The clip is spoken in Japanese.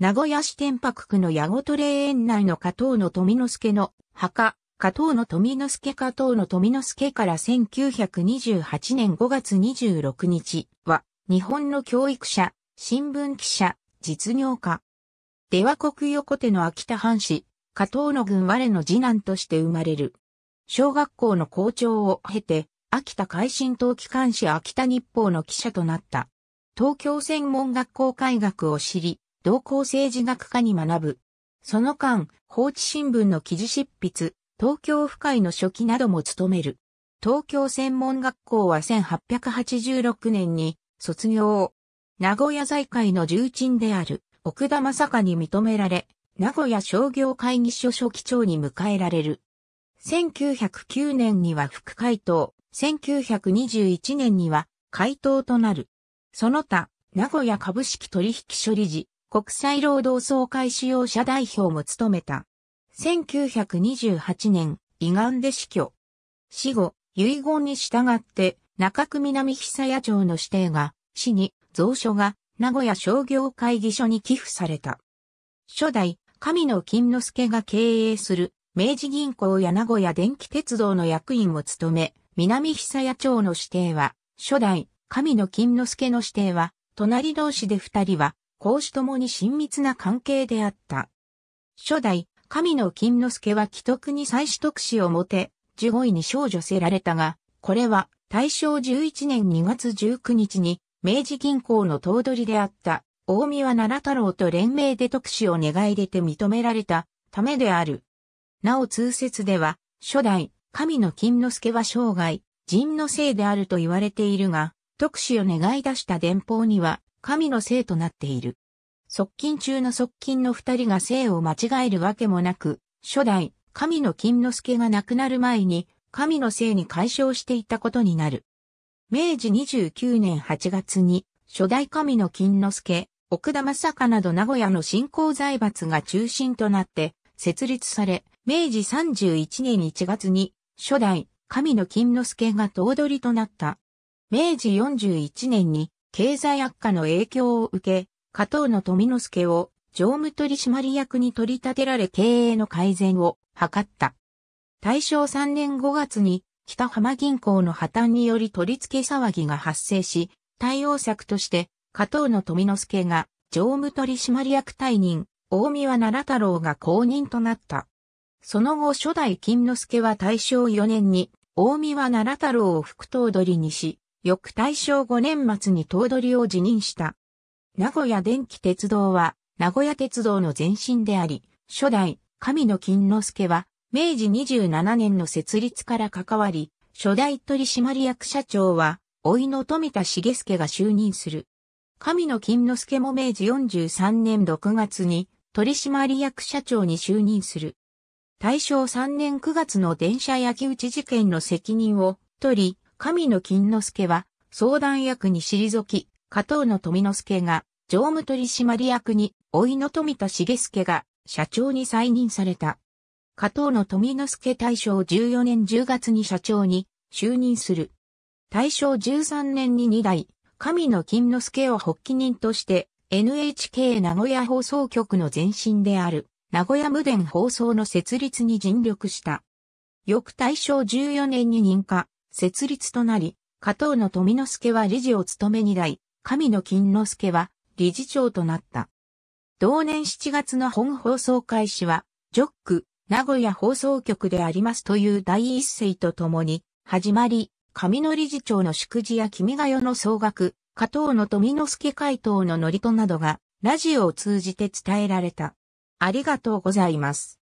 名古屋市天白区の八事霊園内の加藤の富之助の墓、加藤の富之助加藤の富之助から1928年5月26日は、日本の教育者、新聞記者、実業家。出羽国横手の秋田藩士、加藤の軍我の次男として生まれる。小学校の校長を経て、秋田海進党機関士秋田日報の記者となった。東京専門学校改学を知り、同校政治学科に学ぶ。その間、放置新聞の記事執筆、東京府会の書記なども務める。東京専門学校は1886年に卒業。名古屋財界の重鎮である奥田正香に認められ、名古屋商業会議所書記長に迎えられる。1909年には副会頭、1921年には会頭となる。その他、名古屋株式取引所理事、国際労働総会使用者代表も務めた。1928年、胃がんで死去。死後、遺言に従って、中区南久屋町の指定が、市に、蔵書が、名古屋商業会議所に寄付された。初代、神野金之助が経営する、明治銀行や名古屋電気鉄道の役員を務め、南久屋町の指定は、初代、神野金之助の指定は、隣同士で二人は、孔子ともに親密な関係であった。初代、神の金之助は既得に再取特子をもて、十五位に少女せられたが、これは大正十一年二月十九日に明治銀行の頭取であった大宮奈良太郎と連名で特使を願い出て認められたためである。なお通説では、初代、神の金之助は生涯、人のせいであると言われているが、特使を願い出した伝報には、神の姓となっている。側近中の側近の二人が姓を間違えるわけもなく、初代、神の金之助が亡くなる前に、神の姓に解消していたことになる。明治29年8月に、初代神の金之助、奥田正香など名古屋の新興財閥が中心となって、設立され、明治31年1月に、初代、神の金之助が頭取となった。明治41年に経済悪化の影響を受け、加藤の富之助を常務取締役に取り立てられ経営の改善を図った。大正3年5月に北浜銀行の破綻により取り付け騒ぎが発生し、対応策として加藤の富之助が常務取締役退任、大宮奈良太郎が公認となった。その後初代金之助は大正4年に大宮奈良太郎を副頭取にし、翌大正5年末に頭取を辞任した。名古屋電気鉄道は、名古屋鉄道の前身であり、初代、神野金之助は、明治27年の設立から関わり、初代取締役社長は、老いの富田茂介が就任する。神野金之助も明治43年6月に、取締役社長に就任する。大正3年9月の電車焼き討ち事件の責任を取り、神野金之助は相談役に退き、加藤の富之助が常務取締役に、老いの富田茂助が社長に再任された。加藤の富之助大正14年10月に社長に就任する。大正13年に2代、神野金之助を発起人として NHK 名古屋放送局の前身である名古屋無電放送の設立に尽力した。翌大正14年に認可、設立となり、加藤の富之助は理事を務めに代、神の金之助は理事長となった。同年7月の本放送開始は、ジョック、名古屋放送局でありますという第一声とともに、始まり、上野理事長の祝辞や君が代の総額、加藤の富之助回答のリとなどが、ラジオを通じて伝えられた。ありがとうございます。